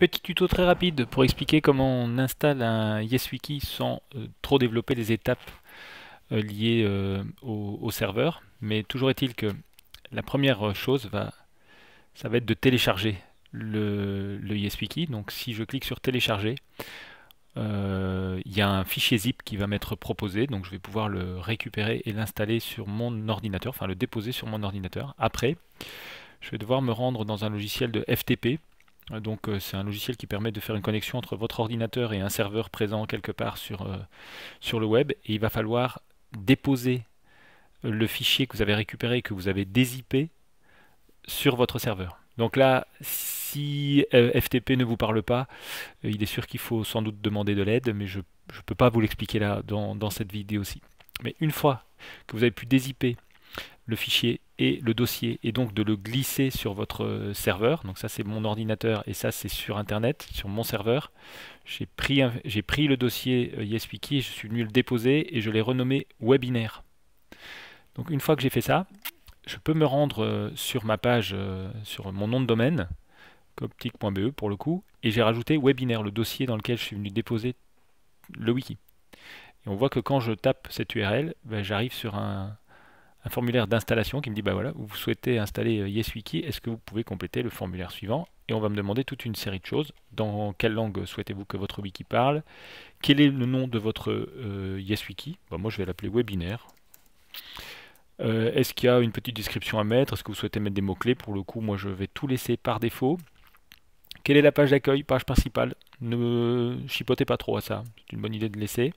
Petit tuto très rapide pour expliquer comment on installe un YesWiki sans euh, trop développer les étapes euh, liées euh, au, serveur. Mais toujours est-il que la première chose, va, ça va être de télécharger le, le YesWiki. Donc si je clique sur télécharger, il y a un fichier zip qui va m'être proposé. Donc je vais pouvoir le récupérer et l'installer sur mon ordinateur, enfin le déposer sur mon ordinateur. Après, je vais devoir me rendre dans un logiciel de FTP donc euh, c'est un logiciel qui permet de faire une connexion entre votre ordinateur et un serveur présent quelque part sur, euh, sur le web. Et il va falloir déposer le fichier que vous avez récupéré, que vous avez dézippé sur votre serveur. Donc là, si euh, FTP ne vous parle pas, il est sûr qu'il faut sans doute demander de l'aide, mais je ne peux pas vous l'expliquer là dans, dans cette vidéo aussi. Mais une fois que vous avez pu dézipper le fichier et le dossier et donc de le glisser sur votre euh, serveur. Donc ça c'est mon ordinateur et ça c'est sur internet, sur mon serveur. J'ai pris, j'ai pris le dossier euh, YesWiki, je suis venu le déposer et je l'ai renommé webinaire. Donc une fois que j'ai fait ça, je peux me rendre euh, sur ma page, sur mon nom de domaine, coptic.be pour le coup, et j'ai rajouté webinaire, le dossier dans lequel je suis venu déposer le wiki. Et on voit que quand je tape cette URL, ben, j'arrive sur un, un formulaire d'installation qui me dit bah voilà, vous souhaitez installer euh, YesWiki, est-ce que vous pouvez compléter le formulaire suivant Et on va me demander toute une série de choses. Dans quelle langue souhaitez-vous que votre wiki parle Quel est le nom de votre euh, YesWiki bah, Moi je vais l'appeler webinaire. Euh, est-ce qu'il y a une petite description à mettre Est-ce que vous souhaitez mettre des mots-clés Pour le coup, moi je vais tout laisser par défaut. Quelle est la page d'accueil, page principale Ne chipotez pas trop à ça, c'est une bonne idée de laisser.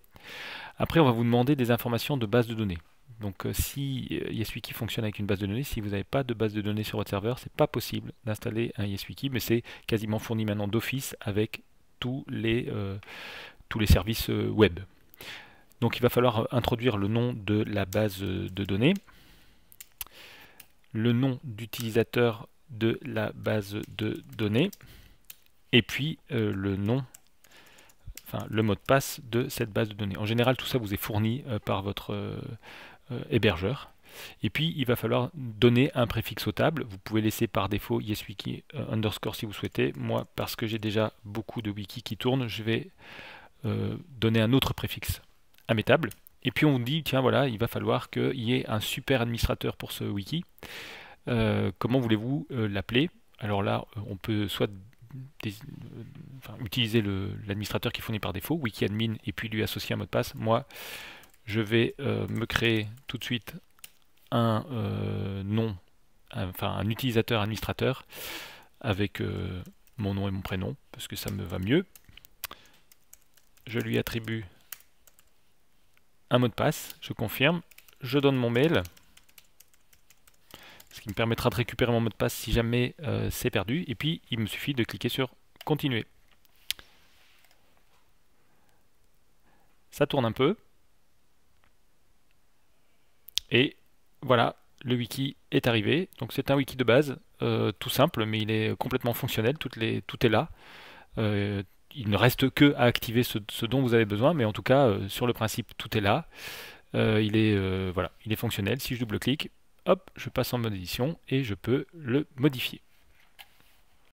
Après, on va vous demander des informations de base de données. Donc euh, si euh, YesWiki fonctionne avec une base de données, si vous n'avez pas de base de données sur votre serveur, c'est pas possible d'installer un YesWiki, mais c'est quasiment fourni maintenant d'office avec tous les, euh, tous les services web. Donc il va falloir introduire le nom de la base de données, le nom d'utilisateur de la base de données, et puis le nom enfin le mot de passe de cette base de données. En général, tout ça vous est fourni par votre euh, hébergeur. Et puis, il va falloir donner un préfixe aux tables. Vous pouvez laisser par défaut yeswiki euh, underscore si vous souhaitez. Moi, parce que j'ai déjà beaucoup de wiki qui tournent, je vais euh, donner un autre préfixe à mes tables. Et puis, on dit, tiens, voilà, il va falloir qu'il y ait un super administrateur pour ce wiki. comment voulez-vous l'appeler Alors là, on peut soit utiliser l'administrateur qui est fourni par défaut, wiki admin, et puis lui associer un mot de passe. Moi, je vais euh, me créer tout de suite un euh, nom, enfin un utilisateur administrateur avec euh, mon nom et mon prénom parce que ça me va mieux. Je lui attribue un mot de passe, je confirme, je donne mon mail, ce qui me permettra de récupérer mon mot de passe si jamais c'est perdu, et puis il me suffit de cliquer sur continuer. Ça tourne un peu. Et voilà, le wiki est arrivé. Donc c'est un wiki de base, euh, tout simple, mais il est complètement fonctionnel, tout, est là. Euh, il ne reste que à activer ce, dont vous avez besoin, mais en tout cas, euh, sur le principe, tout est là. il, est, voilà, il est fonctionnel. Si je double-clique, hop, je passe en mode édition et je peux le modifier.